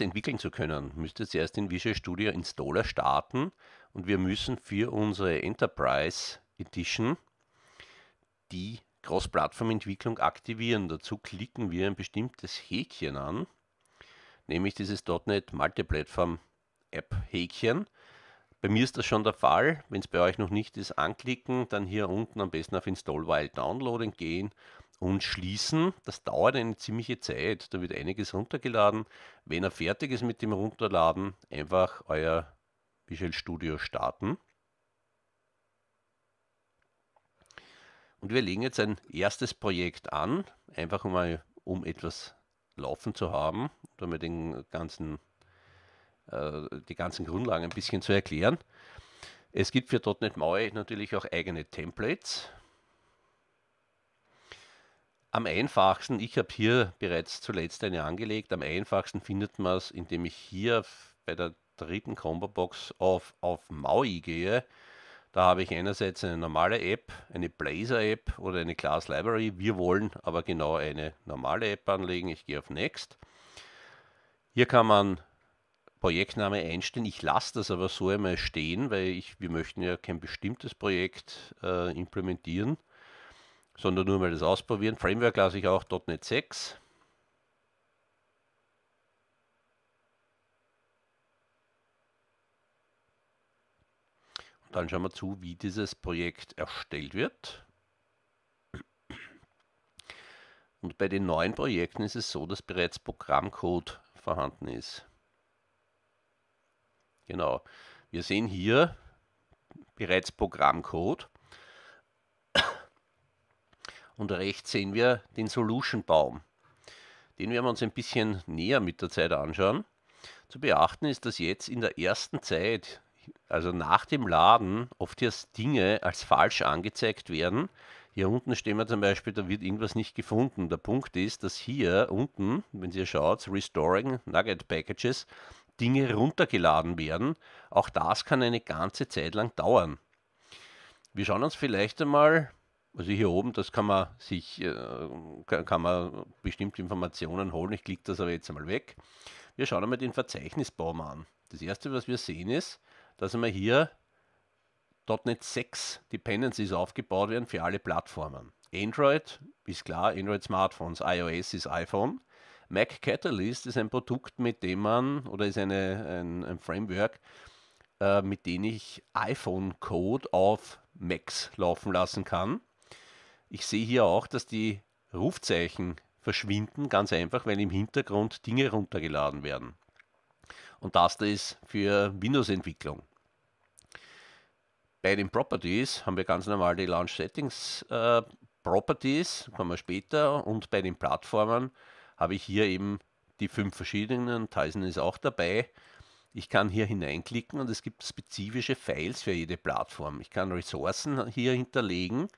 entwickeln zu können, müsst ihr zuerst in Visual Studio Installer starten und wir müssen für unsere Enterprise Edition die Cross-Plattform-Entwicklung aktivieren. Dazu klicken wir ein bestimmtes Häkchen an, nämlich dieses .NET Multiplattform App Häkchen. Bei mir ist das schon der Fall. Wenn es bei euch noch nicht ist, anklicken, dann hier unten am besten auf Install While Downloading gehen und schließen. Das dauert eine ziemliche Zeit. Da wird einiges runtergeladen. Wenn er fertig ist mit dem Runterladen, einfach euer Visual Studio starten. Und wir legen jetzt ein erstes Projekt an, einfach mal um etwas laufen zu haben, um den ganzen, äh, die ganzen Grundlagen ein bisschen zu erklären. Es gibt für .NET MAUI natürlich auch eigene Templates. Am einfachsten, ich habe hier bereits zuletzt eine angelegt, am einfachsten findet man es, indem ich hier bei der dritten Combo-Box auf, auf Maui gehe. Da habe ich einerseits eine normale App, eine Blazor-App oder eine Class Library. Wir wollen aber genau eine normale App anlegen. Ich gehe auf Next. Hier kann man Projektname einstellen. Ich lasse das aber so einmal stehen, weil ich, wir möchten ja kein bestimmtes Projekt äh, implementieren sondern nur mal das ausprobieren. Framework lasse ich auch .NET 6. Und dann schauen wir zu, wie dieses Projekt erstellt wird. Und bei den neuen Projekten ist es so, dass bereits Programmcode vorhanden ist. Genau. Wir sehen hier bereits Programmcode und rechts sehen wir den Solution-Baum. Den werden wir uns ein bisschen näher mit der Zeit anschauen. Zu beachten ist, dass jetzt in der ersten Zeit, also nach dem Laden, oft erst Dinge als falsch angezeigt werden. Hier unten stehen wir zum Beispiel, da wird irgendwas nicht gefunden. Der Punkt ist, dass hier unten, wenn ihr schaut, Restoring Nugget Packages, Dinge runtergeladen werden. Auch das kann eine ganze Zeit lang dauern. Wir schauen uns vielleicht einmal also hier oben, das kann man sich, äh, kann man bestimmte Informationen holen. Ich klicke das aber jetzt einmal weg. Wir schauen einmal den Verzeichnisbaum an. Das erste, was wir sehen, ist, dass einmal hier .NET 6 Dependencies aufgebaut werden für alle Plattformen. Android ist klar, Android Smartphones, iOS ist iPhone. Mac Catalyst ist ein Produkt, mit dem man, oder ist eine, ein, ein Framework, äh, mit dem ich iPhone-Code auf Macs laufen lassen kann. Ich sehe hier auch, dass die Rufzeichen verschwinden, ganz einfach, weil im Hintergrund Dinge runtergeladen werden. Und das da ist für Windows-Entwicklung. Bei den Properties haben wir ganz normal die Launch Settings äh, Properties, kommen wir später. Und bei den Plattformen habe ich hier eben die fünf verschiedenen. Tyson ist auch dabei. Ich kann hier hineinklicken und es gibt spezifische Files für jede Plattform. Ich kann Ressourcen hier hinterlegen.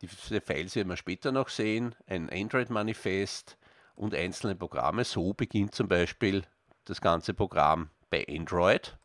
Diese Files werden wir später noch sehen, ein Android-Manifest und einzelne Programme. So beginnt zum Beispiel das ganze Programm bei Android.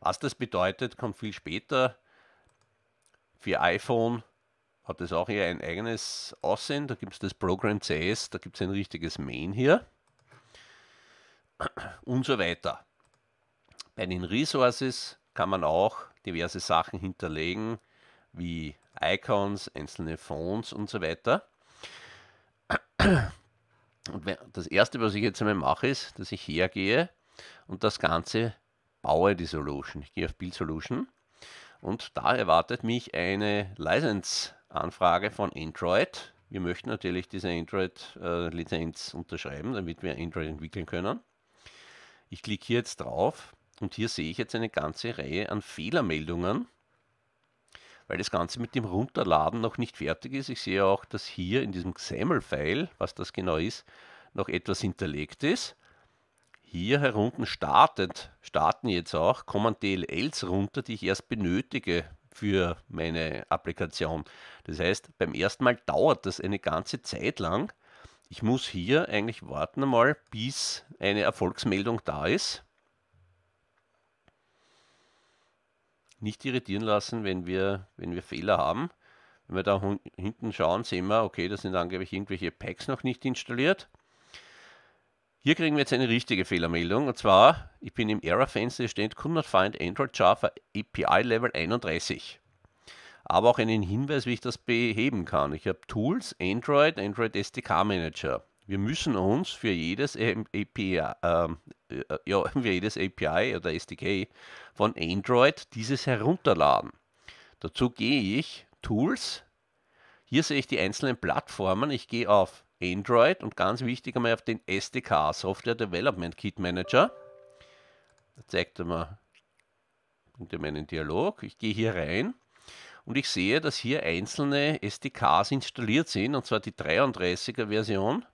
Was das bedeutet, kommt viel später. Für iPhone hat es auch hier ein eigenes Aussehen. Da gibt es das Program CS, da gibt es ein richtiges Main hier. Und so weiter. Bei den Resources kann man auch diverse Sachen hinterlegen, wie Icons, einzelne Fonts und so weiter. Und das erste, was ich jetzt einmal mache, ist, dass ich hergehe und das Ganze baue, die Solution. Ich gehe auf Build Solution und da erwartet mich eine License-Anfrage von Android. Wir möchten natürlich diese Android-Lizenz unterschreiben, damit wir Android entwickeln können. Ich klicke hier jetzt drauf und hier sehe ich jetzt eine ganze Reihe an Fehlermeldungen, weil das Ganze mit dem Runterladen noch nicht fertig ist. Ich sehe auch, dass hier in diesem XAML-File, was das genau ist, noch etwas hinterlegt ist. Hier herunten startet, starten jetzt auch, kommen DLLs runter, die ich erst benötige für meine Applikation. Das heißt, beim ersten Mal dauert das eine ganze Zeit lang. Ich muss hier eigentlich warten einmal, bis eine Erfolgsmeldung da ist. nicht irritieren lassen, wenn wir, wenn wir Fehler haben. Wenn wir da hinten schauen, sehen wir, okay, da sind angeblich irgendwelche Packs noch nicht installiert. Hier kriegen wir jetzt eine richtige Fehlermeldung und zwar, ich bin im Error-Fenster, steht Could not find Android Java API Level 31. Aber auch einen Hinweis, wie ich das beheben kann. Ich habe Tools, Android, Android SDK Manager. Wir müssen uns für jedes API, ähm, äh, ja, für jedes API oder SDK von Android dieses herunterladen. Dazu gehe ich Tools. Hier sehe ich die einzelnen Plattformen. Ich gehe auf Android und ganz wichtig einmal auf den SDK, Software Development Kit Manager. Da zeigt er mir, bringt meinen Dialog. Ich gehe hier rein und ich sehe, dass hier einzelne SDKs installiert sind, und zwar die 33er Version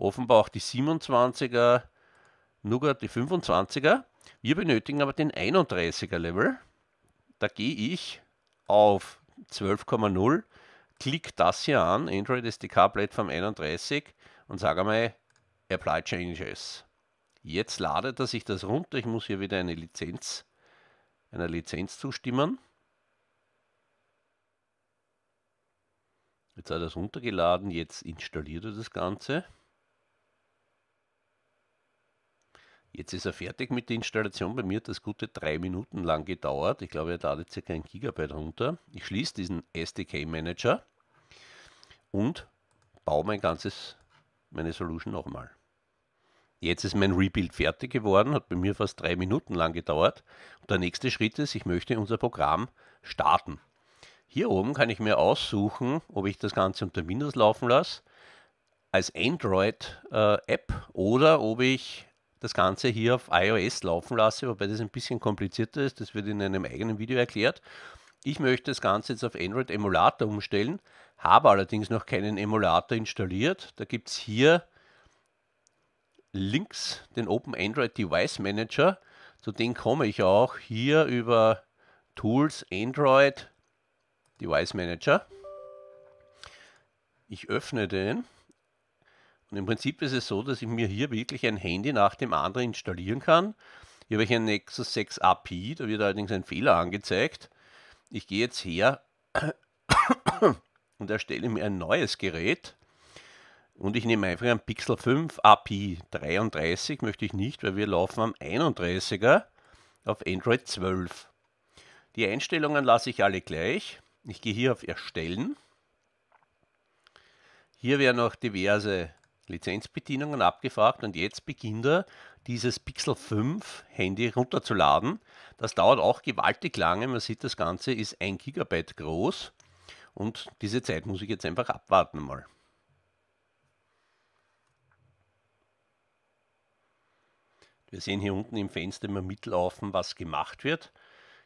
Offenbar auch die 27er, Nougat die 25er. Wir benötigen aber den 31er Level. Da gehe ich auf 12,0, klicke das hier an, Android SDK Plattform 31 und sage einmal Apply Changes. Jetzt ladet er sich das runter. Ich muss hier wieder eine Lizenz, einer Lizenz zustimmen. Jetzt hat er es runtergeladen, jetzt installiert er das Ganze. Jetzt ist er fertig mit der Installation. Bei mir hat das gute drei Minuten lang gedauert. Ich glaube, er ladet circa ein Gigabyte runter. Ich schließe diesen SDK Manager und baue mein ganzes, meine Solution nochmal. Jetzt ist mein Rebuild fertig geworden, hat bei mir fast drei Minuten lang gedauert. Und der nächste Schritt ist, ich möchte unser Programm starten. Hier oben kann ich mir aussuchen, ob ich das Ganze unter Windows laufen lasse, als Android-App äh, oder ob ich das Ganze hier auf iOS laufen lasse, wobei das ein bisschen komplizierter ist. Das wird in einem eigenen Video erklärt. Ich möchte das Ganze jetzt auf Android Emulator umstellen, habe allerdings noch keinen Emulator installiert. Da gibt es hier links den Open Android Device Manager. Zu dem komme ich auch hier über Tools Android Device Manager. Ich öffne den. Und im Prinzip ist es so, dass ich mir hier wirklich ein Handy nach dem anderen installieren kann. Hier habe ich ein Nexus 6 API, da wird allerdings ein Fehler angezeigt. Ich gehe jetzt her und erstelle mir ein neues Gerät. Und ich nehme einfach ein Pixel 5 API 33, möchte ich nicht, weil wir laufen am 31er auf Android 12. Die Einstellungen lasse ich alle gleich. Ich gehe hier auf Erstellen. Hier werden auch diverse Lizenzbedienungen abgefragt und jetzt beginnt er, dieses Pixel 5 Handy runterzuladen. Das dauert auch gewaltig lange. Man sieht, das Ganze ist ein Gigabyte groß und diese Zeit muss ich jetzt einfach abwarten mal. Wir sehen hier unten im Fenster immer mitlaufen, was gemacht wird.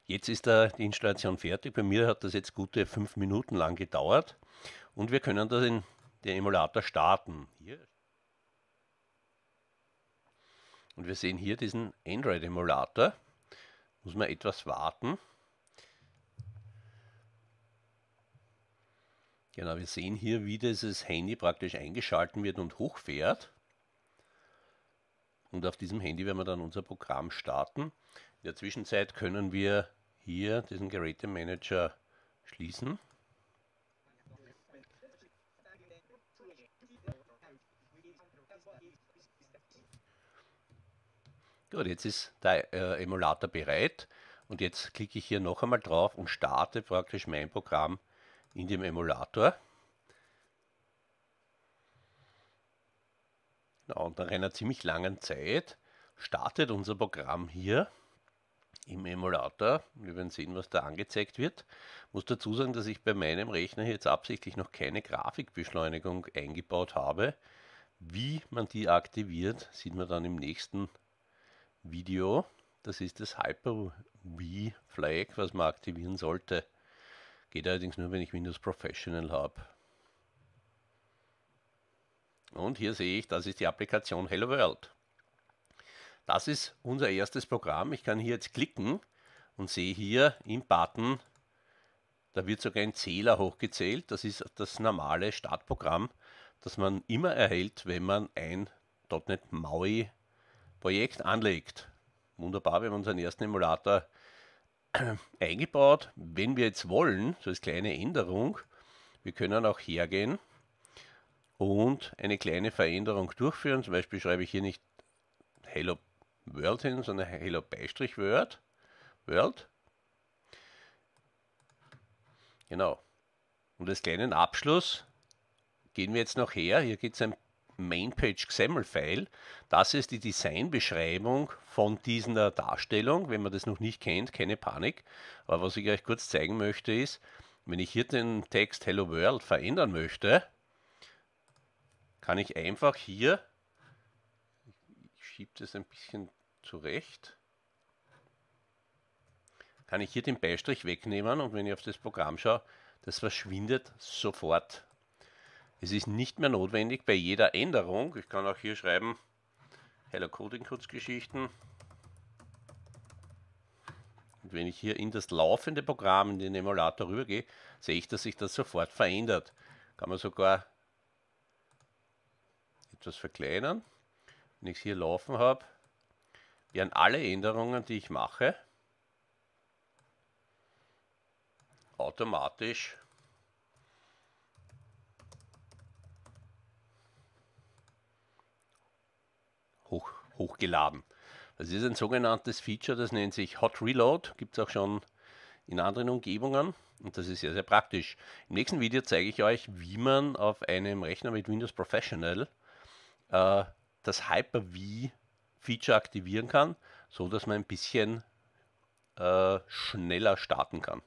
Jetzt ist die Installation fertig. Bei mir hat das jetzt gute 5 Minuten lang gedauert. Und wir können das in den Emulator starten. Hier und wir sehen hier diesen Android-Emulator. Muss man etwas warten. Genau, wir sehen hier, wie dieses Handy praktisch eingeschalten wird und hochfährt. Und auf diesem Handy werden wir dann unser Programm starten. In der Zwischenzeit können wir hier diesen Gerätemanager schließen. Gut, jetzt ist der äh, Emulator bereit und jetzt klicke ich hier noch einmal drauf und starte praktisch mein Programm in dem Emulator. Na, und nach einer ziemlich langen Zeit startet unser Programm hier im Emulator. Wir werden sehen, was da angezeigt wird. Ich muss dazu sagen, dass ich bei meinem Rechner jetzt absichtlich noch keine Grafikbeschleunigung eingebaut habe. Wie man die aktiviert, sieht man dann im nächsten Video. Das ist das Hyper-V-Flag, was man aktivieren sollte. Geht allerdings nur, wenn ich Windows Professional habe. Und hier sehe ich, das ist die Applikation Hello World. Das ist unser erstes Programm. Ich kann hier jetzt klicken und sehe hier im Button, da wird sogar ein Zähler hochgezählt. Das ist das normale Startprogramm, das man immer erhält, wenn man ein .NET MAUI Projekt anlegt. Wunderbar, wir haben unseren ersten Emulator eingebaut. Wenn wir jetzt wollen, so als kleine Änderung, wir können auch hergehen und eine kleine Veränderung durchführen. Zum Beispiel schreibe ich hier nicht Hello World hin, sondern Hello Beistrich Word. World. Genau. Und als kleinen Abschluss gehen wir jetzt noch her. Hier gibt es ein Mainpage-XAML-File. Das ist die Designbeschreibung von dieser Darstellung. Wenn man das noch nicht kennt, keine Panik. Aber was ich euch kurz zeigen möchte ist, wenn ich hier den Text Hello World verändern möchte, kann ich einfach hier, ich schiebe das ein bisschen zurecht, kann ich hier den Beistrich wegnehmen und wenn ich auf das Programm schaue, das verschwindet sofort. Es ist nicht mehr notwendig bei jeder Änderung, ich kann auch hier schreiben, Hello Coding Kurzgeschichten. Und wenn ich hier in das laufende Programm, in den Emulator rübergehe, sehe ich, dass sich das sofort verändert. Kann man sogar etwas verkleinern. Wenn ich es hier laufen habe, werden alle Änderungen, die ich mache, automatisch hochgeladen. Das ist ein sogenanntes Feature, das nennt sich Hot Reload, gibt es auch schon in anderen Umgebungen und das ist sehr, sehr praktisch. Im nächsten Video zeige ich euch, wie man auf einem Rechner mit Windows Professional äh, das Hyper-V-Feature aktivieren kann, so dass man ein bisschen äh, schneller starten kann.